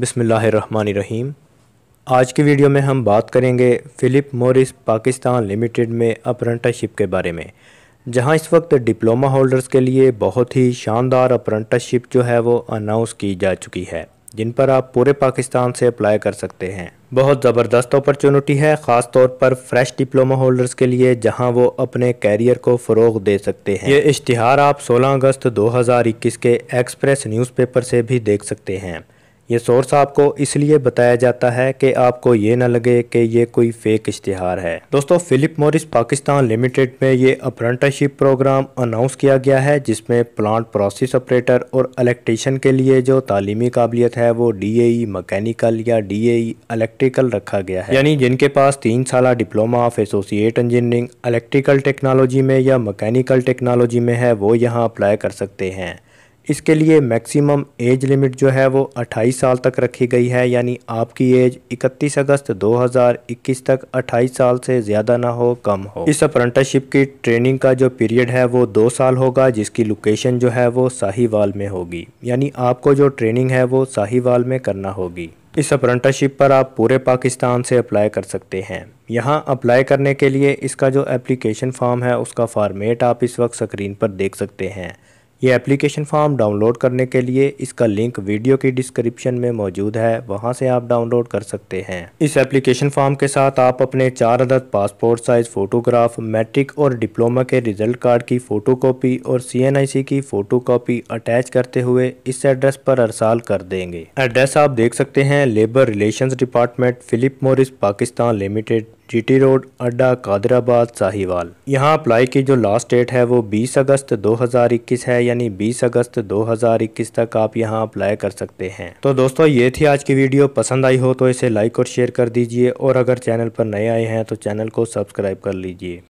बिसमीम आज के वीडियो में हम बात करेंगे फ़िलिप मोरिस पाकिस्तान लिमिटेड में अप्रेंटिसशिप के बारे में जहां इस वक्त डिप्लोमा होल्डर्स के लिए बहुत ही शानदार अप्रेंटिसशिप जो है वो अनाउंस की जा चुकी है जिन पर आप पूरे पाकिस्तान से अप्लाई कर सकते हैं बहुत ज़बरदस्त अपॉर्चुनिटी है ख़ास तौर पर फ्रेश डिप्लोमा होल्डर्स के लिए जहां वो अपने कैरियर को फ़रोग दे सकते हैं ये इश्तहार आप 16 अगस्त 2021 के एक्सप्रेस न्यूज़पेपर से भी देख सकते हैं ये सोर्स आपको इसलिए बताया जाता है कि आपको ये ना लगे कि ये कोई फेक इश्तिहार है दोस्तों फिलिप मॉरिस पाकिस्तान लिमिटेड में ये अप्रेंटिसशिप प्रोग्राम अनाउंस किया गया है जिसमें प्लांट प्रोसेस ऑपरेटर और इलेक्ट्रीशियन के लिए जो तालीमी काबिलियत है वो डी ए मकैनिकल या डी ए इलेक्ट्रिकल रखा गया है यानी जिनके पास तीन साल diploma of associate engineering electrical technology में या मकैनिकल टेक्नोलॉजी में है वो यहाँ अप्लाई कर सकते हैं इसके लिए मैक्सिमम एज लिमिट जो है वो 28 साल तक रखी गई है यानी आपकी एज 31 अगस्त 2021 तक 28 साल से ज़्यादा ना हो कम हो इस अप्रेंटिसशिप की ट्रेनिंग का जो पीरियड है वो दो साल होगा जिसकी लोकेशन जो है वो साहिवाल में होगी यानी आपको जो ट्रेनिंग है वो साहिवाल में करना होगी इस अप्रेंटिसशिप पर आप पूरे पाकिस्तान से अप्लाई कर सकते हैं यहाँ अप्लाई करने के लिए इसका जो एप्लीकेशन फॉर्म है उसका फॉर्मेट आप इस वक्त स्क्रीन पर देख सकते हैं ये एप्लीकेशन फॉर्म डाउनलोड करने के लिए इसका लिंक वीडियो की डिस्क्रिप्शन में मौजूद है वहाँ से आप डाउनलोड कर सकते हैं इस एप्लीकेशन फॉर्म के साथ आप अपने चार अदद पासपोर्ट साइज फोटोग्राफ मैट्रिक और डिप्लोमा के रिजल्ट कार्ड की फोटोकॉपी और सीएनआईसी की फोटोकॉपी अटैच करते हुए इस एड्रेस पर अरसाल कर देंगे एड्रेस आप देख सकते हैं labour relation department Philip Morris Pakistan limited GT road अड्डा कादराबाद साहिवाल यहाँ अप्लाई की जो लास्ट डेट है वो 20 अगस्त 2021 है यानी 20 अगस्त 2021 तक आप यहाँ अप्लाई कर सकते हैं तो दोस्तों ये थी आज की वीडियो पसंद आई हो तो इसे लाइक और शेयर कर दीजिए और अगर चैनल पर नए आए हैं तो चैनल को सब्सक्राइब कर लीजिए